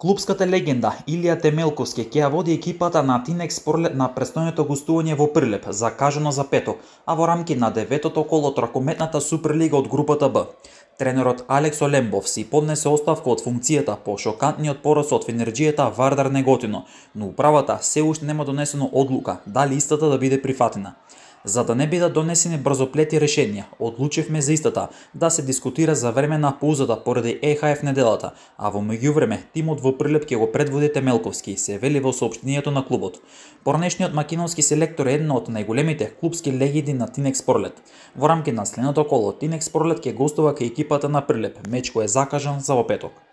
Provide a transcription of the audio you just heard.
Клубската легенда Илија Темелковски ќе ја води екипата на Тинекс на престојното гостување во Прилеп, закажено за пето, а во рамки на деветото коло тракометната Суперлига од групата Б. Тренерот Алекс Олембов си поднесе оставка од функцијата по шокантниот порос од Фенерджијата Вардар Неготино, но управата се уште нема донесено одлука дали истата да биде прифатена. За да не биде донесени брзоплети решенија, одлучивме за истата да се дискутира за време на паузата поради ЕХФ неделата, а во меѓувреме тимот во Прилеп ќе го предводи Темелковски, се вели во соопштението на клубот. Поранешниот македонски селектор е едно од најголемите клубски легиди на Тинек Спорлет. Во рамки на следното коло Тинек Спорлет ќе гостува кај екипата на Прилеп, меч кој е закажан за во петок.